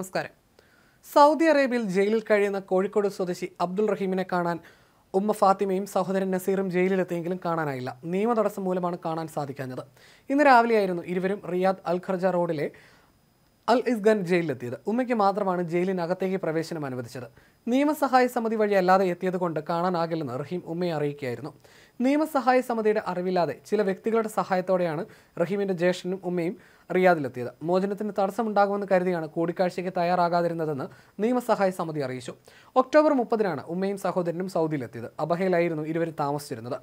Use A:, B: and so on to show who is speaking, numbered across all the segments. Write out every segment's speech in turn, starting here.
A: നമസ്കാരം സൗദി അറേബ്യയിൽ ജയിലിൽ കഴിയുന്ന കോഴിക്കോട് സ്വദേശി അബ്ദുൾ റഹീമിനെ കാണാൻ ഉമ്മ ഫാത്തിമയും സഹോദരൻ നസീറും ജയിലിലെത്തിയെങ്കിലും കാണാനായില്ല നിയമ തടസ്സം മൂലമാണ് കാണാൻ സാധിക്കാഞ്ഞത് ഇന്ന് രാവിലെയായിരുന്നു ഇരുവരും റിയാദ് അൽ ഖർജ റോഡിലെ അൽ ഇസ്ഗാൻ ജയിലിലെത്തിയത് ഉമ്മയ്ക്ക് മാത്രമാണ് ജയിലിനകത്തേക്ക് പ്രവേശനം അനുവദിച്ചത് നിയമസഹായ സമിതി വഴി അല്ലാതെ എത്തിയത് കൊണ്ട് കാണാനാകില്ലെന്ന് റഹീം ഉമ്മയെ അറിയിക്കുകയായിരുന്നു നിയമസഹായ സമിതിയുടെ അറിവില്ലാതെ ചില വ്യക്തികളുടെ സഹായത്തോടെയാണ് റഹീമിന്റെ ജ്യേഷ്ഠനും ഉമ്മയും റിയാദിലെത്തിയത് മോചനത്തിന് തടസ്സമുണ്ടാകുമെന്ന് കരുതിയാണ് കൂടിക്കാഴ്ചയ്ക്ക് തയ്യാറാകാതിരുന്നതെന്ന് നിയമസഹായ സമിതി അറിയിച്ചു ഒക്ടോബർ മുപ്പതിനാണ് ഉമ്മയും സഹോദരനും സൗദിയിലെത്തിയത് അബഹയിലായിരുന്നു ഇരുവരും താമസിച്ചിരുന്നത്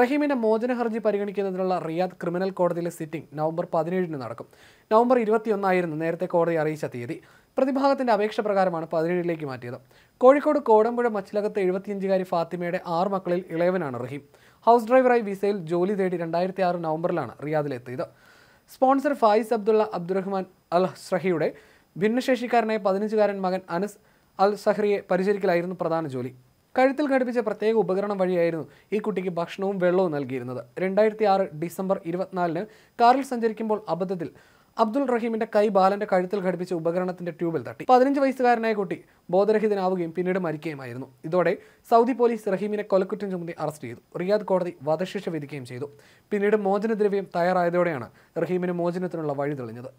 A: റഹീമിന്റെ മോചന ഹർജി പരിഗണിക്കുന്നതിനുള്ള റിയാദ് ക്രിമിനൽ കോടതിയിലെ സിറ്റിംഗ് നവംബർ പതിനേഴിന് നടക്കും നവംബർ ഇരുപത്തിയൊന്നായിരുന്നു നേരത്തെ കോടതി അറിയിച്ച തീയതി പ്രതിഭാഗത്തിന്റെ അപേക്ഷ പ്രകാരമാണ് പതിനേഴിലേക്ക് മാറ്റിയത് കോഴിക്കോട് കോടമ്പുഴ മച്ചിലകത്ത് എഴുപത്തിയഞ്ചുകാരി ഫാത്തിമയുടെ ആറ് മക്കളിൽ ഇളയവനാണ് റഹീം ഹൗസ് ഡ്രൈവറായി വിസയിൽ ജോലി തേടി രണ്ടായിരത്തി ആറ് നവംബറിലാണ് റിയാദിലെത്തിയത് sponsor Fayiz Abdullah Abdurahman Al സഹിയുടെ ഭിന്നശേഷിക്കാരനായ പതിനഞ്ചുകാരൻ മകൻ അനസ് അൽ സഹ്രിയെ പരിചരിക്കലായിരുന്നു പ്രധാന ജോലി കഴുത്തിൽ ഘടിപ്പിച്ച പ്രത്യേക ഉപകരണം വഴിയായിരുന്നു ഈ കുട്ടിക്ക് ഭക്ഷണവും വെള്ളവും നൽകിയിരുന്നത് രണ്ടായിരത്തി ആറ് ഡിസംബർ ഇരുപത്തിനാലിന് കാറിൽ സഞ്ചരിക്കുമ്പോൾ അബദ്ധത്തിൽ അബ്ദുൾ റഹീമിന്റെ കൈ ബാലന്റെ കഴുത്തിൽ ഘടിപ്പിച്ച ഉപകരണത്തിന്റെ ട്യൂബിൽ തട്ടി പതിനഞ്ച് വയസ്സുകാരനായ കുട്ടി ബോധരഹിതനാവുകയും പിന്നീട് മരിക്കുകയുമായിരുന്നു ഇതോടെ സൗദി പോലീസ് റഹീമിനെ കൊലക്കുറ്റം ചുമത്തി അറസ്റ്റ് ചെയ്തു റിയാദ് കോടതി വധശിക്ഷ വിധിക്കുകയും ചെയ്തു പിന്നീട് മോചനദ്രവ്യം തയ്യാറായതോടെയാണ് റഹീമിന് മോചനത്തിനുള്ള വഴി തെളിഞ്ഞത്